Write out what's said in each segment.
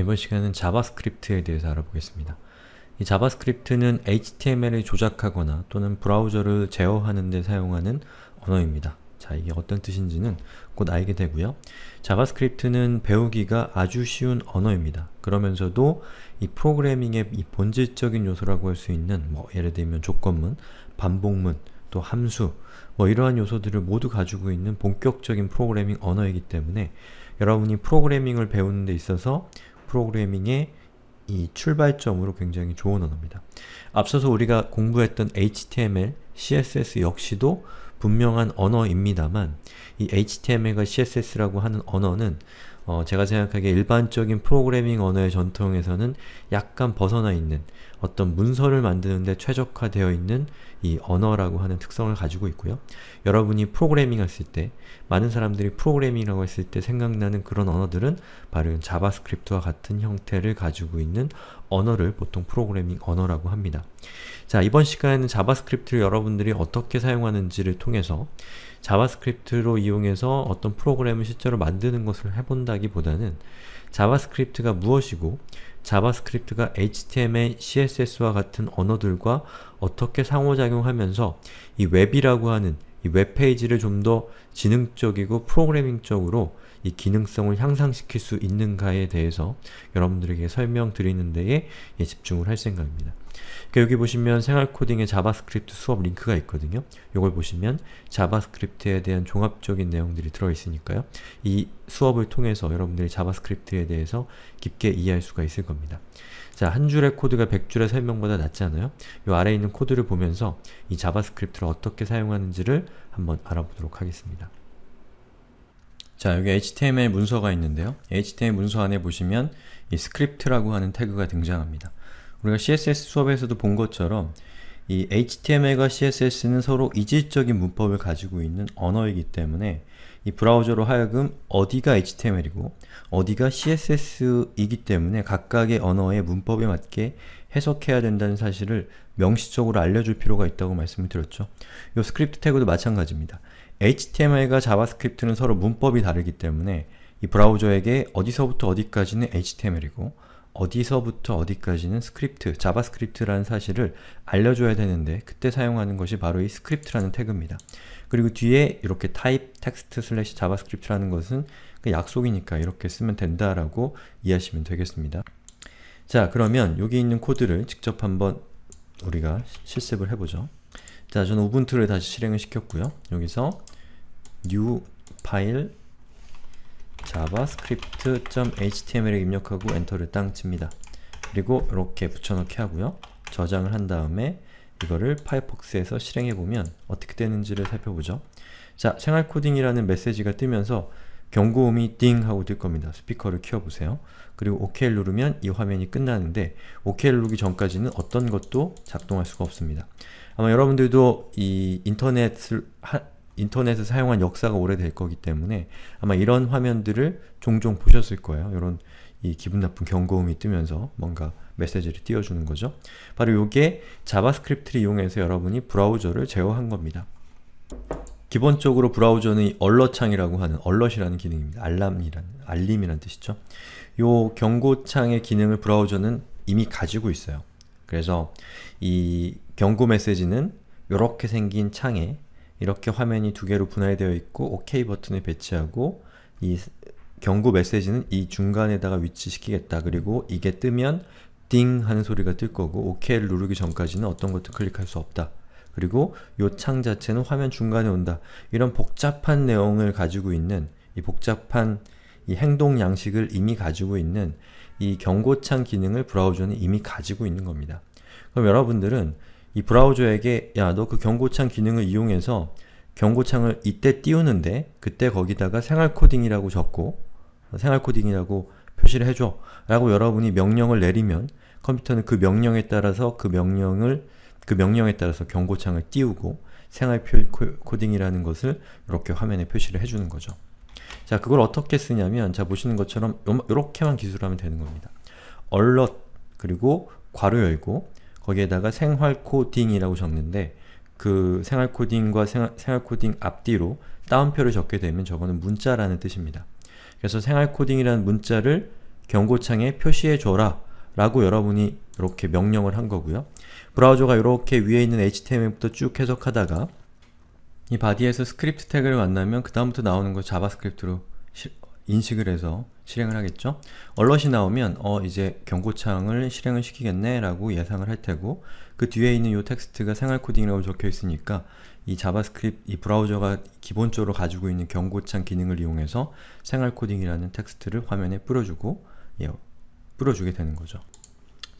이번 시간은 자바스크립트에 대해서 알아보겠습니다. 이 자바스크립트는 HTML을 조작하거나 또는 브라우저를 제어하는 데 사용하는 언어입니다. 자, 이게 어떤 뜻인지는 곧 알게 되고요. 자바스크립트는 배우기가 아주 쉬운 언어입니다. 그러면서도 이 프로그래밍의 이 본질적인 요소라고 할 수 있는 뭐 예를 들면 조건문, 반복문, 또 함수, 뭐 이러한 요소들을 모두 가지고 있는 본격적인 프로그래밍 언어이기 때문에 여러분이 프로그래밍을 배우는 데 있어서 프로그래밍의 이 출발점으로 굉장히 좋은 언어입니다. 앞서서 우리가 공부했던 HTML, CSS 역시도 분명한 언어입니다만 이 HTML과 CSS라고 하는 언어는 어, 제가 생각하기에 일반적인 프로그래밍 언어의 전통에서는 약간 벗어나 있는 어떤 문서를 만드는데 최적화되어 있는 이 언어라고 하는 특성을 가지고 있고요. 여러분이 프로그래밍 했을 때 많은 사람들이 프로그래밍이라고 했을 때 생각나는 그런 언어들은 바로 자바스크립트와 같은 형태를 가지고 있는 언어를 보통 프로그래밍 언어라고 합니다. 자, 이번 시간에는 자바스크립트를 여러분들이 어떻게 사용하는지를 통해서 자바스크립트로 이용해서 어떤 프로그램을 실제로 만드는 것을 해본다기보다는 자바스크립트가 무엇이고 자바스크립트가 HTML, CSS와 같은 언어들과 어떻게 상호작용하면서 이 웹이라고 하는 이 웹페이지를 좀 더 지능적이고 프로그래밍적으로 이 기능성을 향상시킬 수 있는가에 대해서 여러분들에게 설명드리는 데에 예, 집중을 할 생각입니다. 그러니까 여기 보시면 생활코딩의 자바스크립트 수업 링크가 있거든요. 이걸 보시면 자바스크립트에 대한 종합적인 내용들이 들어있으니까요. 이 수업을 통해서 여러분들이 자바스크립트에 대해서 깊게 이해할 수가 있을 겁니다. 자, 한 줄의 코드가 100줄의 설명보다 낫않아요이 아래에 있는 코드를 보면서 이 자바스크립트를 어떻게 사용하는지를 한번 알아보도록 하겠습니다. 자, 여기 HTML 문서가 있는데요. HTML 문서 안에 보시면 이 스크립트라고 하는 태그가 등장합니다. 우리가 CSS 수업에서도 본 것처럼 이 HTML과 CSS는 서로 이질적인 문법을 가지고 있는 언어이기 때문에 이 브라우저로 하여금 어디가 HTML이고 어디가 CSS이기 때문에 각각의 언어의 문법에 맞게 해석해야 된다는 사실을 명시적으로 알려줄 필요가 있다고 말씀을 드렸죠. 이 스크립트 태그도 마찬가지입니다. HTML과 자바스크립트는 서로 문법이 다르기 때문에 이 브라우저에게 어디서부터 어디까지는 HTML이고 어디서부터 어디까지는 스크립트, 자바스크립트라는 사실을 알려줘야 되는데 그때 사용하는 것이 바로 이 스크립트라는 태그입니다. 그리고 뒤에 이렇게 type text slash javascript라는 것은 그 약속이니까 이렇게 쓰면 된다라고 이해하시면 되겠습니다. 자, 그러면 여기 있는 코드를 직접 한번 우리가 실습을 해보죠. 자, 저는 우분투를 다시 실행을 시켰고요. 여기서 new file javascript.html을 입력하고 엔터를 땅 칩니다. 그리고 이렇게 붙여넣기 하고요. 저장을 한 다음에 이거를 파이폭스에서 실행해보면 어떻게 되는지를 살펴보죠. 자, 생활코딩이라는 메시지가 뜨면서 경고음이 띵 하고 뜰 겁니다. 스피커를 키워보세요. 그리고 OK를 누르면 이 화면이 끝나는데 OK를 누르기 전까지는 어떤 것도 작동할 수가 없습니다. 아마 여러분들도 이 인터넷을 하, 인터넷을 사용한 역사가 오래될 거기 때문에 아마 이런 화면들을 종종 보셨을 거예요. 이런 이 기분 나쁜 경고음이 뜨면서 뭔가 메시지를 띄워주는 거죠. 바로 이게 자바스크립트를 이용해서 여러분이 브라우저를 제어한 겁니다. 기본적으로 브라우저는 얼럿창이라고 하는 얼럿이라는 기능입니다. 알람이라는, 알림이라 뜻이죠. 요 경고창의 기능을 브라우저는 이미 가지고 있어요. 그래서 이 경고 메시지는 이렇게 생긴 창에 이렇게 화면이 두 개로 분할되어 있고 OK 버튼을 배치하고 이 경고 메시지는 이 중간에다가 위치시키겠다. 그리고 이게 뜨면 띵 하는 소리가 뜰 거고 OK를 누르기 전까지는 어떤 것도 클릭할 수 없다. 그리고 요 창 자체는 화면 중간에 온다. 이런 복잡한 내용을 가지고 있는 이 복잡한 이 행동 양식을 이미 가지고 있는 이 경고창 기능을 브라우저는 이미 가지고 있는 겁니다. 그럼 여러분들은 이 브라우저에게 야 너 그 경고창 기능을 이용해서 경고창을 이때 띄우는데 그때 거기다가 생활코딩이라고 적고 생활코딩이라고 표시를 해줘 라고 여러분이 명령을 내리면 컴퓨터는 그 명령에 따라서 그 명령을 그 명령에 따라서 경고창을 띄우고 생활 표, 코딩이라는 것을 이렇게 화면에 표시를 해주는 거죠. 자, 그걸 어떻게 쓰냐면 자, 보시는 것처럼 이렇게만 기술하면 되는 겁니다. alert 그리고 괄호 열고 거기에다가 생활 코딩이라고 적는데 그 생활 코딩과 생활, 생활 코딩 앞뒤로 따옴표를 적게 되면 저거는 문자라는 뜻입니다. 그래서 생활 코딩이라는 문자를 경고창에 표시해줘라 라고 여러분이 이렇게 명령을 한 거고요. 브라우저가 이렇게 위에 있는 HTML부터 쭉 해석하다가 이 바디에서 스크립트 태그를 만나면 그 다음부터 나오는 걸 자바스크립트로 시, 인식을 해서 실행을 하겠죠? 얼럿이 나오면 어 이제 경고창을 실행을 시키겠네 라고 예상을 할 테고 그 뒤에 있는 이 텍스트가 생활 코딩이라고 적혀 있으니까 이 자바스크립트, 이 브라우저가 기본적으로 가지고 있는 경고창 기능을 이용해서 생활 코딩이라는 텍스트를 화면에 뿌려주고 예, 뿌려주게 되는 거죠.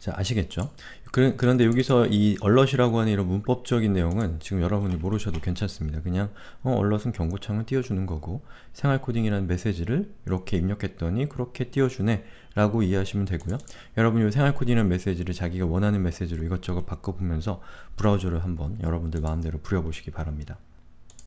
자, 아시겠죠? 그, 런데 여기서 이 a l e r t 이라고 하는 이런 문법적인 내용은 지금 여러분이 모르셔도 괜찮습니다. 그냥 어, r t 은 경고창을 띄워주는 거고 생활코딩이라는 메시지를 이렇게 입력했더니 그렇게 띄워주네 라고 이해하시면 되고요. 여러분이 생활코딩이라는 메시지를 자기가 원하는 메시지로 이것저것 바꿔보면서 브라우저를 한번 여러분들 마음대로 부려보시기 바랍니다.